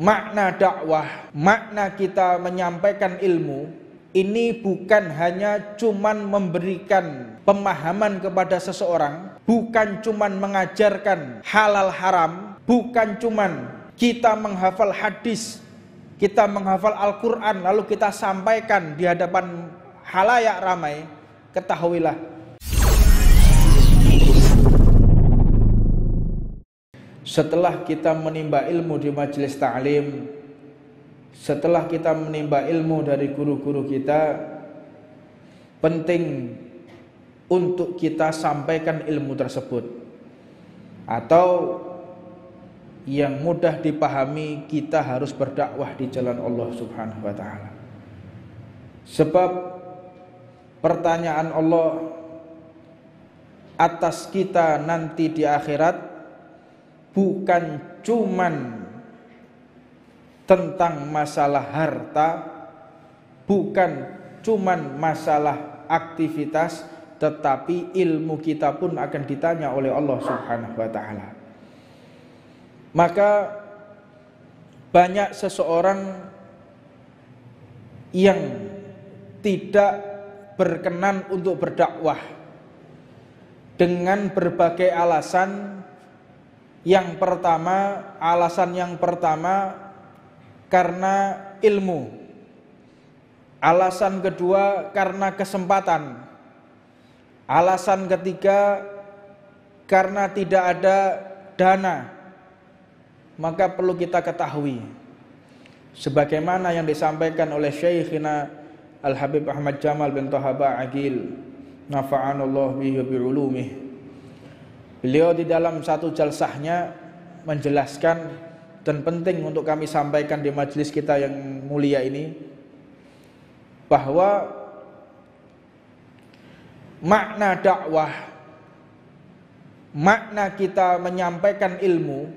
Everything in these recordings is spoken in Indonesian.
makna dakwah, makna kita menyampaikan ilmu ini bukan hanya cuman memberikan pemahaman kepada seseorang, bukan cuman mengajarkan halal haram, bukan cuman kita menghafal hadis, kita menghafal Al-Qur'an lalu kita sampaikan di hadapan halayak ramai, ketahuilah Setelah kita menimba ilmu di majelis ta'lim Setelah kita menimba ilmu dari guru-guru kita Penting untuk kita sampaikan ilmu tersebut Atau yang mudah dipahami kita harus berdakwah di jalan Allah subhanahu wa ta'ala Sebab pertanyaan Allah atas kita nanti di akhirat bukan cuman tentang masalah harta, bukan cuman masalah aktivitas, tetapi ilmu kita pun akan ditanya oleh Allah Subhanahu wa taala. Maka banyak seseorang yang tidak berkenan untuk berdakwah dengan berbagai alasan yang pertama, alasan yang pertama karena ilmu. Alasan kedua karena kesempatan. Alasan ketiga karena tidak ada dana. Maka perlu kita ketahui sebagaimana yang disampaikan oleh Syekhina Al Habib Ahmad Jamal bin Tahaba Agil nafa'anallahu bihi bi Beliau di dalam satu jalsahnya menjelaskan dan penting untuk kami sampaikan di majelis kita yang mulia ini bahwa makna dakwah makna kita menyampaikan ilmu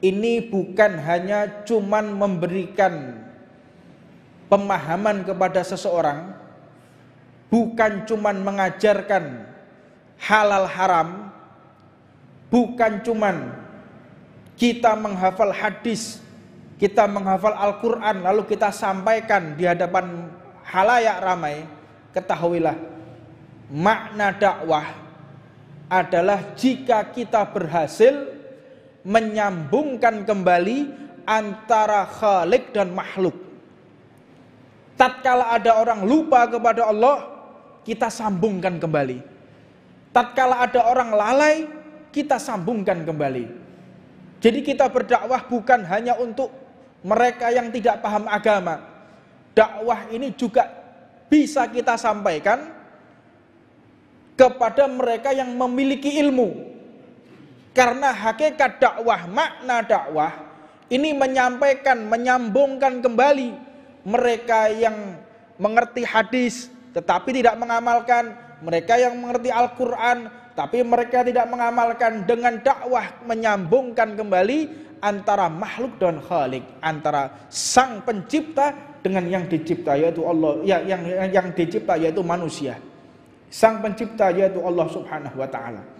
ini bukan hanya cuman memberikan pemahaman kepada seseorang bukan cuman mengajarkan halal haram bukan cuman kita menghafal hadis, kita menghafal Al-Quran, lalu kita sampaikan di hadapan halayak ramai, ketahuilah makna dakwah adalah jika kita berhasil menyambungkan kembali antara khalik dan makhluk. Tatkala ada orang lupa kepada Allah, kita sambungkan kembali. Tatkala ada orang lalai, kita sambungkan kembali. Jadi kita berdakwah bukan hanya untuk mereka yang tidak paham agama. Dakwah ini juga bisa kita sampaikan kepada mereka yang memiliki ilmu. Karena hakikat dakwah, makna dakwah ini menyampaikan, menyambungkan kembali mereka yang mengerti hadis tetapi tidak mengamalkan, mereka yang mengerti Al-Qur'an tapi mereka tidak mengamalkan dengan dakwah menyambungkan kembali antara makhluk dan khalik antara sang pencipta dengan yang dicipta yaitu Allah ya yang yang dicipta yaitu manusia sang pencipta yaitu Allah Subhanahu wa taala